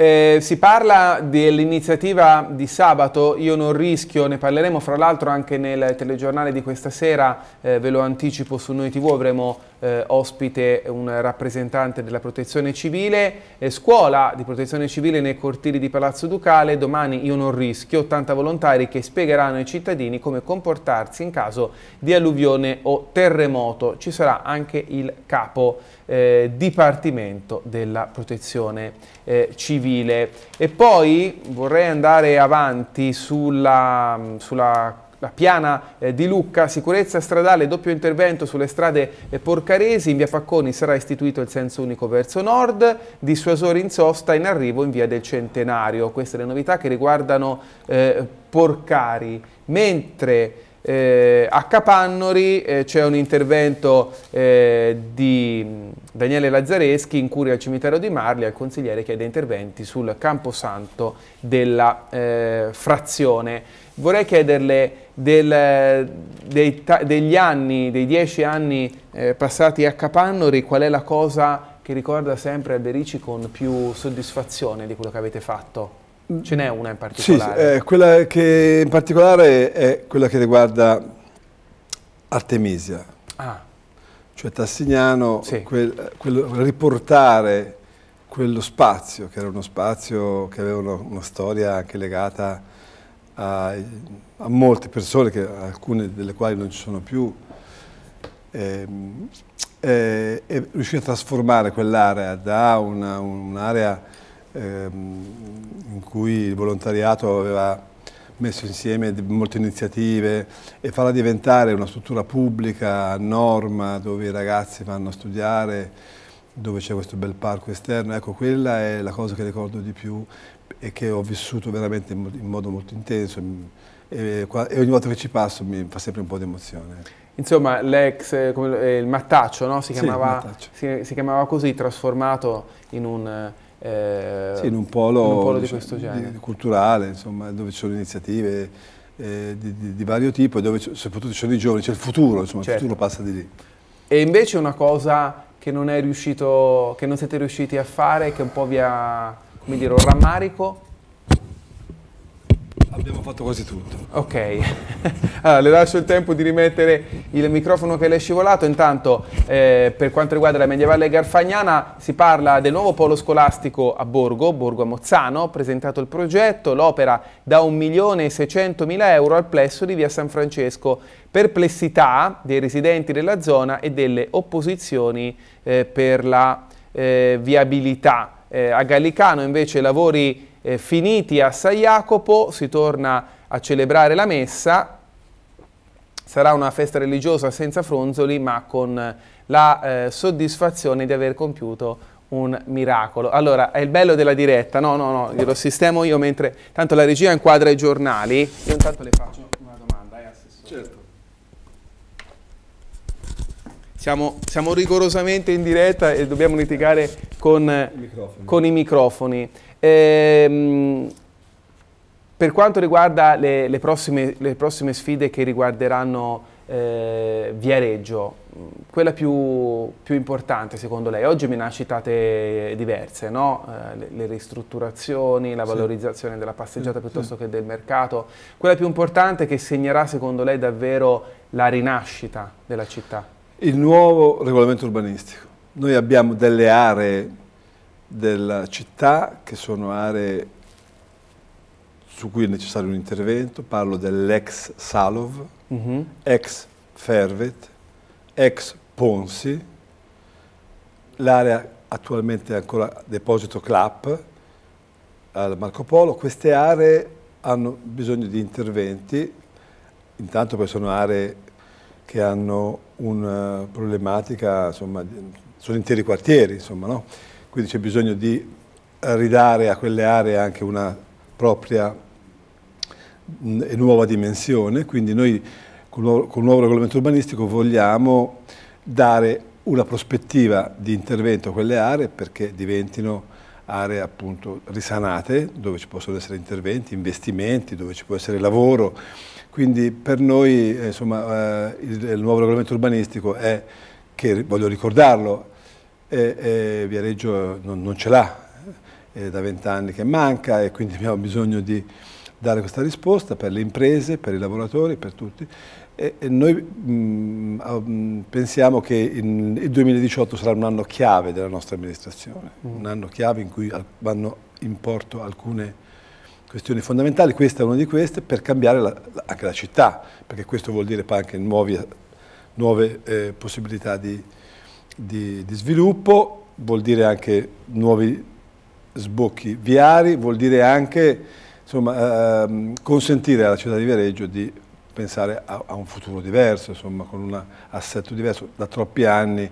Speaker 1: Eh, si parla dell'iniziativa di sabato, io non rischio, ne parleremo fra l'altro anche nel telegiornale di questa sera, eh, ve lo anticipo su Noi TV, avremo eh, ospite un rappresentante della protezione civile, eh, scuola di protezione civile nei cortili di Palazzo Ducale, domani io non rischio, 80 volontari che spiegheranno ai cittadini come comportarsi in caso di alluvione o terremoto, ci sarà anche il capo eh, Dipartimento della Protezione eh, Civile. E poi vorrei andare avanti sulla, mm, sulla la piana eh, di Lucca, sicurezza stradale, doppio intervento sulle strade eh, porcaresi, in via Facconi sarà istituito il senso unico verso nord, dissuasore in sosta in arrivo in via del Centenario. Queste le novità che riguardano eh, Porcari. Mentre eh, a Capannori eh, c'è un intervento eh, di Daniele Lazzareschi in curia al cimitero di Marli al consigliere chiede interventi sul camposanto della eh, frazione. Vorrei chiederle del, dei, degli anni, dei dieci anni eh, passati a Capannori, qual è la cosa che ricorda sempre Alberici con più soddisfazione di quello che avete fatto? Ce n'è una in particolare?
Speaker 2: Sì, eh, quella che in particolare è quella che riguarda Artemisia. Ah. Cioè Tassignano, sì. quel, quel riportare quello spazio, che era uno spazio che aveva una, una storia anche legata a, a molte persone, che, alcune delle quali non ci sono più, e, ehm, e, eh, e riuscire a trasformare quell'area da un'area ehm, in cui il volontariato aveva messo insieme molte iniziative e farla diventare una struttura pubblica, a norma, dove i ragazzi vanno a studiare, dove c'è questo bel parco esterno, ecco quella è la cosa che ricordo di più e che ho vissuto veramente in modo molto intenso mm, e, ogni volta che ci passo mi fa sempre un po' di emozione.
Speaker 1: Insomma, l'ex, eh, il mattaccio, no? si, chiamava, sì, mattaccio. Si, si chiamava così, trasformato in un eh, sì, in un polo, in un polo di diciamo, questo genere. Di,
Speaker 2: culturale, insomma, dove ci sono iniziative eh, di, di, di, vario tipo e dove soprattutto ci sono i giovani, c'è il futuro, insomma, certo. il futuro passa di lì.
Speaker 1: E invece una cosa che non, riuscito, che non siete riusciti a fare, che un po' vi ha, come dire, un rammarico, Abbiamo fatto quasi tutto. Ok, (laughs) allora, le lascio il tempo di rimettere il microfono che le è scivolato. Intanto, eh, per quanto riguarda la medievale garfagnana, si parla del nuovo polo scolastico a Borgo, Borgo a Mozzano, presentato il progetto, l'opera da 1.600.000 euro al plesso di via San Francesco. Perplessità dei residenti della zona e delle opposizioni eh, per la eh, viabilità. Eh, a Gallicano invece lavori eh, finiti a San Jacopo si torna a celebrare la messa, sarà una festa religiosa senza fronzoli ma con eh, la eh, soddisfazione di aver compiuto un miracolo. Allora, è il bello della diretta, no, no, no, glielo sistemo io mentre tanto la regia inquadra i giornali. Io intanto le faccio una domanda, eh, Assessore. Certo. Siamo, siamo, rigorosamente in diretta e dobbiamo litigare con, I con i microfoni. Ehm, per quanto riguarda le, le, prossime, le, prossime, sfide che riguarderanno eh, Viareggio, quella più, più, importante secondo lei, oggi me ne ha citate diverse, no? Eh, le, le, ristrutturazioni, la valorizzazione sì. della passeggiata sì, piuttosto sì. che del mercato, quella più importante che segnerà secondo lei davvero la rinascita della città?
Speaker 2: Il nuovo regolamento urbanistico. Noi abbiamo delle aree della città, che sono aree su cui è necessario un intervento, parlo dell'ex Salov, uh mhm. -huh. ex Fervet, ex Ponsi, l'area attualmente è ancora deposito CLAP al Marco Polo, queste aree hanno bisogno di interventi, intanto perché sono aree che hanno una problematica, insomma, sono interi quartieri, insomma, no? quindi c'è bisogno di ridare a quelle aree anche una propria mm, e nuova dimensione, quindi noi con il nuovo regolamento urbanistico vogliamo dare una prospettiva di intervento a quelle aree perché diventino aree appunto risanate, dove ci possono essere interventi, investimenti, dove ci può essere lavoro. Quindi per noi eh, insomma, eh, il, nuovo regolamento urbanistico è, che voglio ricordarlo, e, e Viareggio non, non ce l'ha, è eh, da vent'anni che manca e quindi (laughs) abbiamo bisogno di dare questa risposta per le imprese, per i lavoratori, per tutti. E, e noi mh, mm, mm, pensiamo che in, il 2018 sarà un anno chiave della nostra amministrazione, mm. un anno chiave in cui vanno in porto alcune questioni fondamentali, questa è una di queste, per cambiare la, la, anche la città, perché questo vuol dire anche nuove, nuove eh, possibilità di, di, di sviluppo, vuol dire anche nuovi sbocchi viari, vuol dire anche insomma, ehm, consentire alla città di Viareggio di pensare a, a un futuro diverso, insomma, con un assetto diverso. Da troppi anni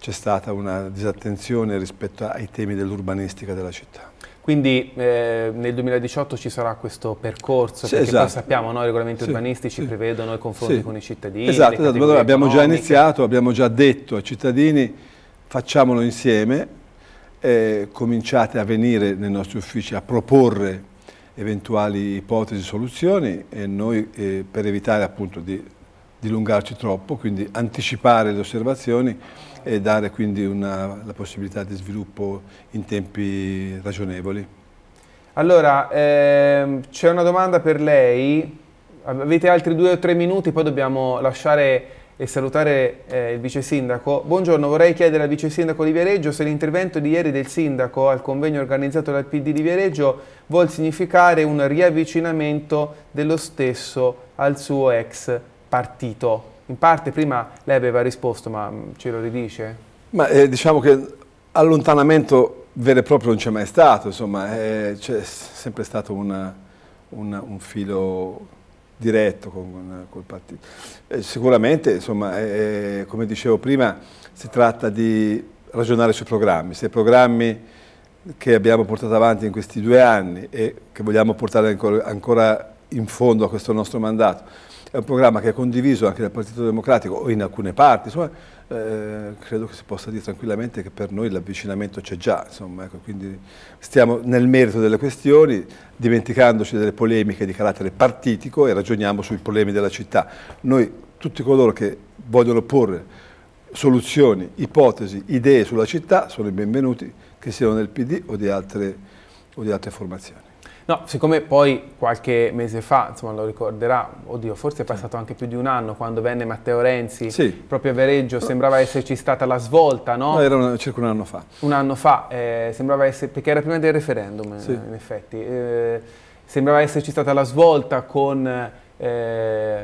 Speaker 2: c'è stata una disattenzione rispetto ai temi dell'urbanistica della città.
Speaker 1: Quindi eh, nel 2018 ci sarà questo percorso, sì, perché esatto. poi sappiamo no, i regolamenti sì, urbanistici sì. prevedono i confronti con i cittadini. Esatto, esatto. Allora, abbiamo già iniziato,
Speaker 2: abbiamo già detto ai cittadini facciamolo insieme, eh, cominciate a venire nei nostri uffici a proporre eventuali ipotesi e soluzioni e noi eh, per evitare appunto di dilungarci troppo, quindi anticipare le osservazioni, e dare quindi una, la possibilità di sviluppo in tempi ragionevoli.
Speaker 1: Allora, ehm, c'è una domanda per lei, avete altri due o tre minuti, poi dobbiamo lasciare e salutare eh, il vice sindaco. Buongiorno, vorrei chiedere al vice sindaco di Viareggio se l'intervento di ieri del sindaco al convegno organizzato dal PD di Viareggio vuol significare un riavvicinamento dello stesso al suo ex partito. In parte prima lei aveva risposto, ma mm, ce lo ridice? Ma eh,
Speaker 2: diciamo che allontanamento vero e proprio non c'è mai stato, insomma, eh, c'è sempre stato una, una, un filo diretto con, col partito. Eh, sicuramente, insomma, eh, eh, come dicevo prima, si tratta di ragionare sui programmi. Se i programmi che abbiamo portato avanti in questi due anni e che vogliamo portare ancora, ancora in fondo a questo nostro mandato è un programma che è condiviso anche dal Partito Democratico o in alcune parti, insomma, eh, credo che si possa dire tranquillamente che per noi l'avvicinamento c'è già, insomma, ecco, quindi stiamo nel merito delle questioni, dimenticandoci delle polemiche di carattere partitico e ragioniamo sui problemi della città. Noi, tutti coloro che vogliono porre soluzioni, ipotesi, idee sulla città sono i benvenuti, che siano del PD o di altre, o di altre formazioni.
Speaker 1: No, siccome poi qualche mese fa, insomma lo ricorderà, oddio, forse è passato anche più di un anno quando venne Matteo Renzi, sì. proprio a Vereggio, Però... sembrava esserci stata la svolta, no? no era
Speaker 2: una, circa un anno fa.
Speaker 1: Un anno fa, eh, sembrava essere, perché era prima del referendum sì. in effetti, eh, sembrava esserci stata la svolta con eh,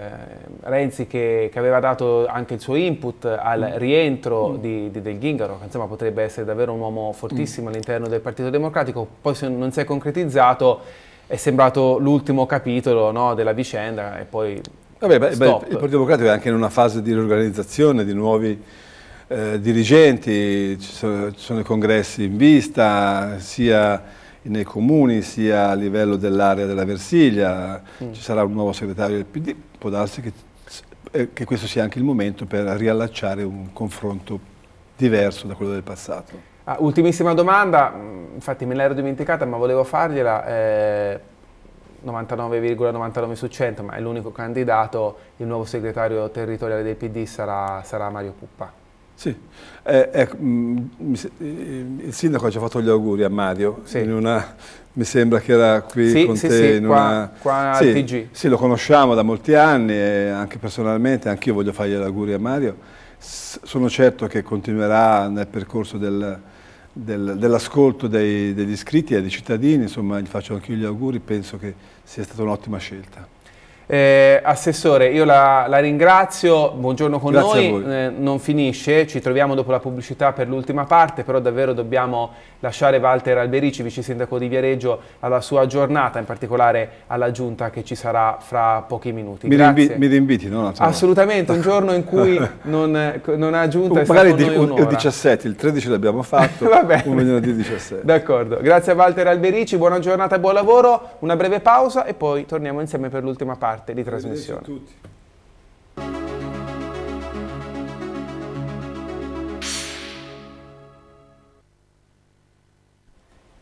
Speaker 1: Renzi che, che, aveva dato anche il suo input al mm. rientro mm. di, di, del Gingaro, che insomma potrebbe essere davvero un uomo fortissimo mm. all'interno del Partito Democratico, poi se non si è concretizzato è sembrato l'ultimo capitolo no, della vicenda e poi Vabbè, beh, beh, il
Speaker 2: Partito Democratico è anche in una fase di riorganizzazione, di nuovi eh, dirigenti, ci sono, ci sono, i congressi in vista, sia nei comuni sia a livello dell'area della Versiglia, mm. ci sarà un nuovo segretario del PD, può darsi che, eh, che questo sia anche il momento per riallacciare un confronto diverso da quello del passato.
Speaker 1: Ah, ultimissima domanda, mm, infatti me l'ero dimenticata ma volevo fargliela, 99,99 eh, 99 su 100, ma è l'unico candidato, il nuovo segretario territoriale del PD sarà, sarà Mario Puppa.
Speaker 2: Sì, eh, ecco, mm, eh, eh, il sindaco ha già fatto gli auguri a Mario, sì. una, mi sembra che era qui sì, con sì, te. in qua, una... qua sì, TG. Sì, lo conosciamo da molti anni, e anche personalmente, anch'io voglio fargli gli auguri a Mario. S sono certo che continuerà nel percorso del, del, dell'ascolto degli iscritti e dei cittadini, insomma gli faccio anche io gli auguri, penso che sia stata un'ottima scelta.
Speaker 1: Eh, Assessore, io la, la, ringrazio, buongiorno con Grazie noi, eh, non finisce, ci troviamo dopo la pubblicità per l'ultima parte, però davvero dobbiamo lasciare Walter Alberici, vice sindaco di Viareggio, alla sua giornata, in particolare alla giunta che ci sarà fra pochi minuti. Mi, rinvi mi
Speaker 2: rinviti, no? Assolutamente,
Speaker 1: un giorno in cui (laughs) non, non ha giunta... Uh, magari il, il
Speaker 2: 17, il 13 l'abbiamo (laughs)
Speaker 1: fatto, un venerdì 17. D'accordo, grazie a Walter Alberici, buona giornata e buon lavoro, una breve pausa e poi torniamo insieme per l'ultima parte parte di trasmissione.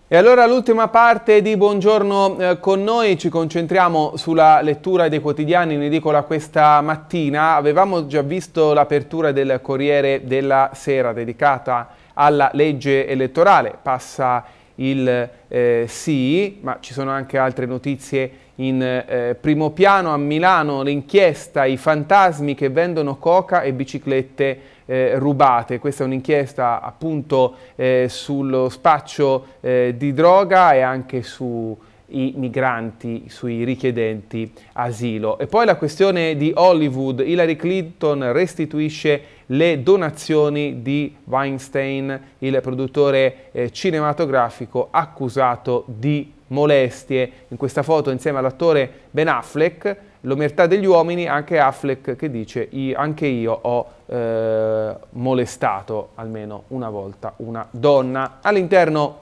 Speaker 1: E allora l'ultima parte di Buongiorno eh, con noi, ci concentriamo sulla lettura dei quotidiani in edicola questa mattina. Avevamo già visto l'apertura del Corriere della Sera dedicata alla legge elettorale, passa il eh, sì, ma ci sono anche altre notizie in eh, primo piano a Milano l'inchiesta I fantasmi che vendono coca e biciclette eh, rubate. Questa è un'inchiesta appunto eh, sullo spaccio eh, di droga e anche su i migranti, sui richiedenti asilo. E poi la questione di Hollywood, Hillary Clinton restituisce le donazioni di Weinstein, il produttore eh, cinematografico accusato di molestie. In questa foto insieme all'attore Ben Affleck, l'omertà degli uomini, anche Affleck che dice anche io ho eh, molestato almeno una volta una donna all'interno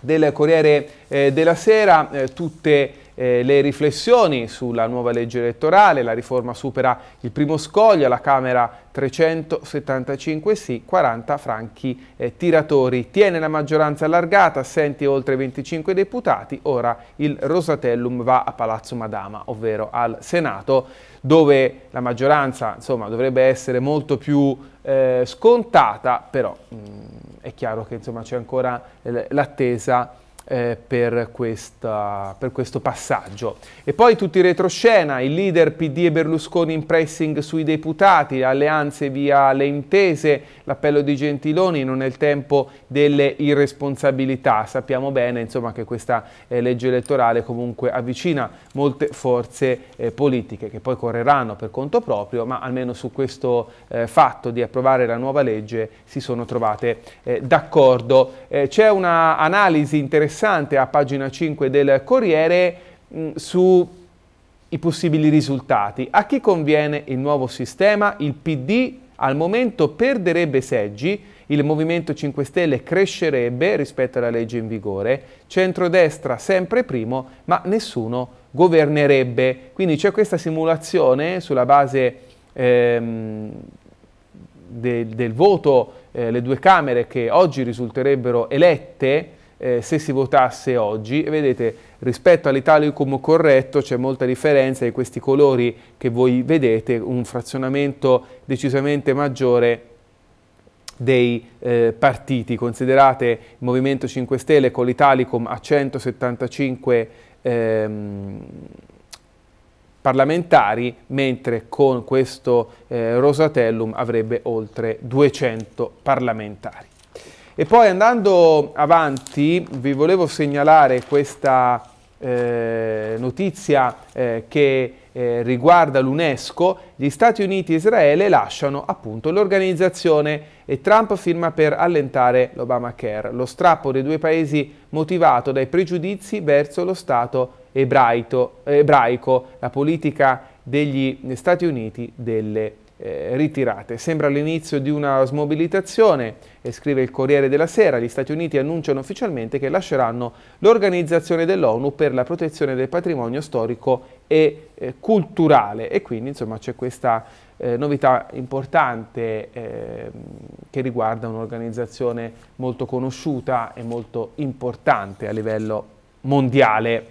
Speaker 1: del Corriere eh, della Sera, eh, tutte eh, le riflessioni sulla nuova legge elettorale, la riforma supera il primo scoglio, la Camera 375 sì, 40 franchi eh, tiratori. Tiene la maggioranza allargata, assenti oltre 25 deputati, ora il Rosatellum va a Palazzo Madama, ovvero al Senato, dove la maggioranza insomma, dovrebbe essere molto più eh, scontata, però... Mh, mm, è chiaro che insomma, c'è ancora l'attesa eh, per, questa, per, questo passaggio. E poi tutti in retroscena, il leader PD e Berlusconi in pressing sui deputati, alleanze via le intese, l'appello di Gentiloni non è il tempo delle irresponsabilità. Sappiamo bene insomma, che questa eh, legge elettorale comunque avvicina molte forze eh, politiche che poi correranno per conto proprio, ma almeno su questo eh, fatto di approvare la nuova legge si sono trovate eh, d'accordo. Eh, c'è un'analisi interessante interessante a pagina 5 del Corriere mh, mm, su i possibili risultati. A chi conviene il nuovo sistema? Il PD al momento perderebbe seggi, il Movimento 5 Stelle crescerebbe rispetto alla legge in vigore, centrodestra sempre primo, ma nessuno governerebbe. Quindi c'è questa simulazione sulla base ehm, del, del, voto eh, le due Camere che oggi risulterebbero elette eh, se si votasse oggi. E vedete, rispetto all'italicum corretto c'è molta differenza e questi colori che voi vedete, un frazionamento decisamente maggiore dei eh, partiti. Considerate il Movimento 5 Stelle con l'Italicum a 175 ehm, parlamentari, mentre con questo eh, Rosatellum avrebbe oltre 200 parlamentari. E poi andando avanti vi volevo segnalare questa eh, notizia eh, che eh, riguarda l'UNESCO, gli Stati Uniti e Israele lasciano appunto l'organizzazione e Trump firma per allentare l'Obamacare, lo strappo dei due paesi motivato dai pregiudizi verso lo Stato ebraito, ebraico, la politica degli Stati Uniti delle eh, ritirate. Sembra l'inizio di una smobilitazione e eh, scrive il Corriere della Sera, gli Stati Uniti annunciano ufficialmente che lasceranno l'organizzazione dell'ONU per la protezione del patrimonio storico e eh, culturale e quindi insomma c'è questa eh, novità importante ehm, che riguarda un'organizzazione molto conosciuta e molto importante a livello mondiale.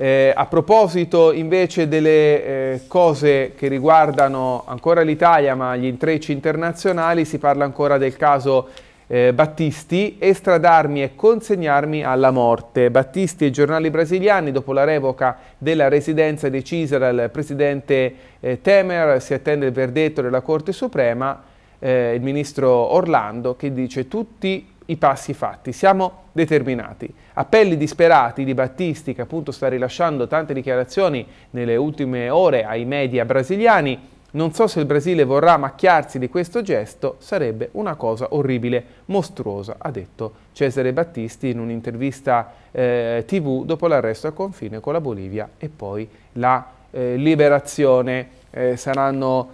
Speaker 1: Eh, a proposito invece delle eh, cose che riguardano ancora l'Italia ma gli intrecci internazionali, si parla ancora del caso eh, Battisti, estradarmi e consegnarmi alla morte. Battisti e giornali brasiliani, dopo la revoca della residenza decisa dal presidente eh, Temer, si attende il verdetto della Corte Suprema, eh, il ministro Orlando che dice tutti i passi fatti. Siamo determinati. Appelli disperati di Battisti, che appunto sta rilasciando tante dichiarazioni nelle ultime ore ai media brasiliani, non so se il Brasile vorrà macchiarsi di questo gesto, sarebbe una cosa orribile, mostruosa, ha detto Cesare Battisti in un'intervista eh, tv dopo l'arresto al confine con la Bolivia e poi la eh, liberazione. Eh, saranno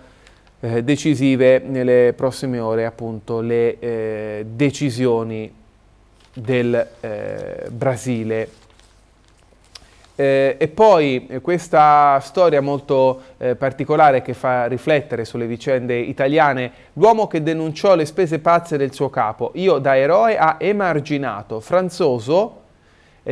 Speaker 1: eh, decisive nelle prossime ore appunto le eh, decisioni del eh, Brasile. Eh, e poi questa storia molto eh, particolare che fa riflettere sulle vicende italiane, l'uomo che denunciò le spese pazze del suo capo, io da eroe a emarginato, Franzoso,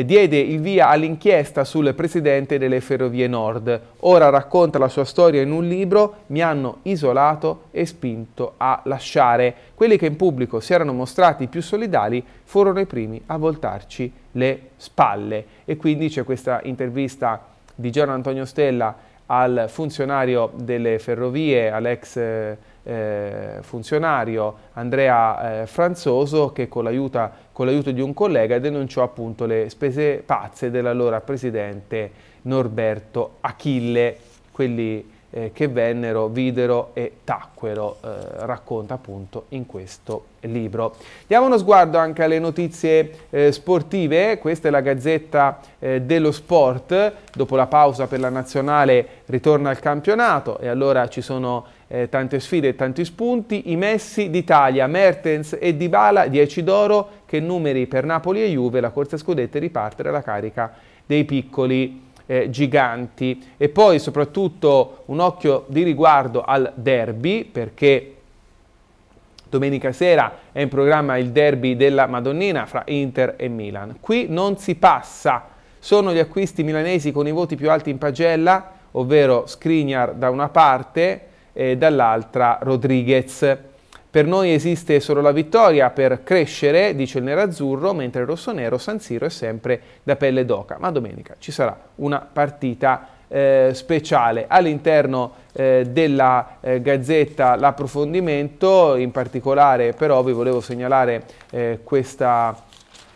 Speaker 1: diede il via all'inchiesta sul presidente delle Ferrovie Nord. Ora racconta la sua storia in un libro, mi hanno isolato e spinto a lasciare. Quelli che in pubblico si erano mostrati più solidali furono i primi a voltarci le spalle. E quindi c'è questa intervista di Gian Antonio Stella al funzionario delle ferrovie, all'ex eh, eh, funzionario Andrea eh, Franzoso che con l'aiuto di un collega denunciò appunto le spese pazze dell'allora presidente Norberto Achille, quelli eh, che vennero, videro e tacquero, eh, racconta appunto in questo libro. Diamo uno sguardo anche alle notizie eh, sportive, questa è la Gazzetta eh, dello Sport, dopo la pausa per la Nazionale ritorna al campionato e allora ci sono eh, tante sfide e tanti spunti. I messi d'Italia, Mertens e Dybala, 10 d'oro, che numeri per Napoli e Juve, la corsa scudette riparte dalla carica dei piccoli eh, giganti. E poi soprattutto un occhio di riguardo al derby, perché domenica sera è in programma il derby della Madonnina fra Inter e Milan. Qui non si passa, sono gli acquisti milanesi con i voti più alti in pagella, ovvero Skriniar da una parte, e dall'altra Rodriguez. Per noi esiste solo la vittoria per crescere, dice il nerazzurro, mentre il rossonero San Siro è sempre da pelle d'oca. Ma domenica ci sarà una partita eh, speciale. All'interno eh, della eh, Gazzetta l'approfondimento, in particolare però vi volevo segnalare eh, questa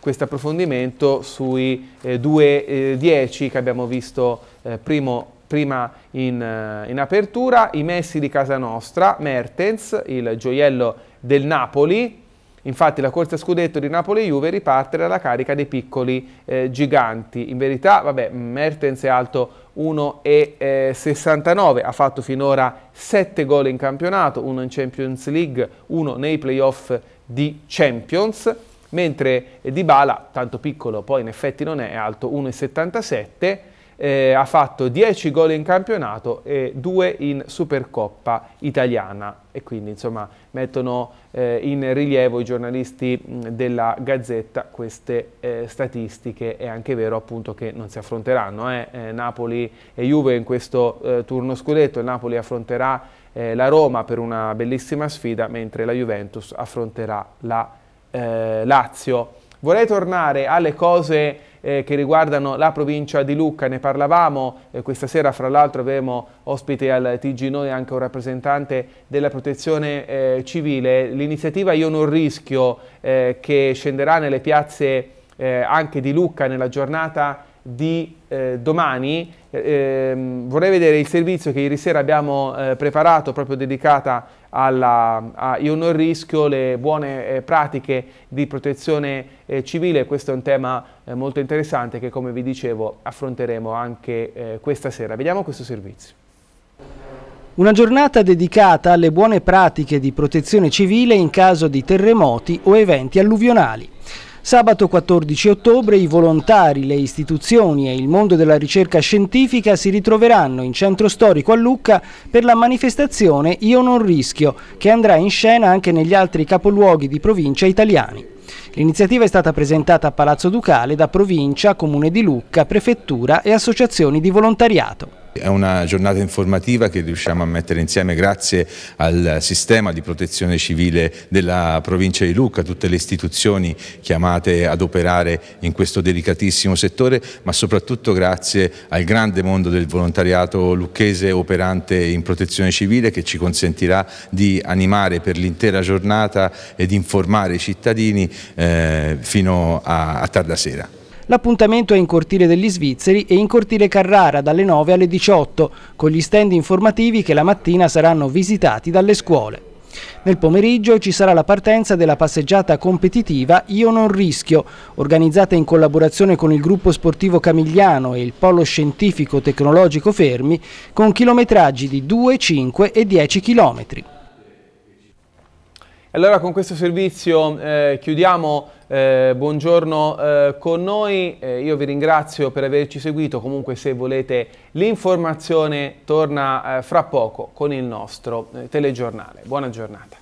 Speaker 1: questo approfondimento sui 2.10 eh, eh, che abbiamo visto primo prima in, eh, in, apertura, i Messi di casa nostra, Mertens, il gioiello del Napoli. Infatti la corsa scudetto di Napoli-Juve riparte dalla carica dei piccoli eh, giganti. In verità, vabbè, Mertens è alto 1,69, eh, ha fatto finora 7 gol in campionato, uno in Champions League, uno nei playoff di Champions mentre Dybala, tanto piccolo poi in effetti non è, è alto 1,77 eh, ha fatto 10 gol in campionato e 2 in Supercoppa italiana e quindi insomma mettono eh, in rilievo i giornalisti della Gazzetta queste eh, statistiche è anche vero appunto che non si affronteranno eh? eh Napoli e Juve in questo eh, turno scudetto Napoli affronterà eh, la Roma per una bellissima sfida mentre la Juventus affronterà la Lazio vorrei tornare alle cose eh, che riguardano la provincia di Lucca, ne parlavamo, eh, questa sera fra l'altro avremo ospite al TG Noi anche un rappresentante della protezione eh, civile, l'iniziativa Io non rischio eh, che scenderà nelle piazze eh, anche di Lucca nella giornata di eh, domani eh, ehm, vorrei vedere il servizio che ieri sera abbiamo eh, preparato proprio dedicata alla, a Io non rischio, le buone eh, pratiche di protezione eh, civile. Questo è un tema eh, molto interessante che come vi dicevo affronteremo anche eh, questa sera. Vediamo questo servizio.
Speaker 3: Una giornata dedicata alle buone pratiche di protezione civile in caso di terremoti o eventi alluvionali. Sabato 14 ottobre i volontari, le istituzioni e il mondo della ricerca scientifica si ritroveranno in centro storico a Lucca per la manifestazione Io non rischio, che andrà in scena anche negli altri capoluoghi di provincia italiani. L'iniziativa è stata presentata a Palazzo Ducale da provincia, comune di Lucca, prefettura e associazioni di volontariato.
Speaker 1: È una giornata informativa che riusciamo a mettere insieme grazie al sistema di protezione civile della provincia di Lucca, tutte le istituzioni chiamate ad operare in questo delicatissimo settore, ma soprattutto grazie al grande mondo del volontariato lucchese operante in protezione civile che ci consentirà di animare per l'intera giornata ed informare i cittadini eh, fino a, a tarda sera.
Speaker 3: L'appuntamento è in Cortile degli Svizzeri e in Cortile Carrara dalle 9 alle 18, con gli stand informativi che la mattina saranno visitati dalle scuole. Nel pomeriggio ci sarà la partenza della passeggiata competitiva Io non rischio, organizzata in collaborazione con il gruppo sportivo Camigliano e il polo scientifico tecnologico Fermi, con chilometraggi di 2, 5 e 10 chilometri.
Speaker 1: Allora con questo servizio eh, chiudiamo, eh, buongiorno eh, con noi, eh, io vi ringrazio per averci seguito, comunque se volete l'informazione torna eh, fra poco con il nostro eh, telegiornale. Buona giornata.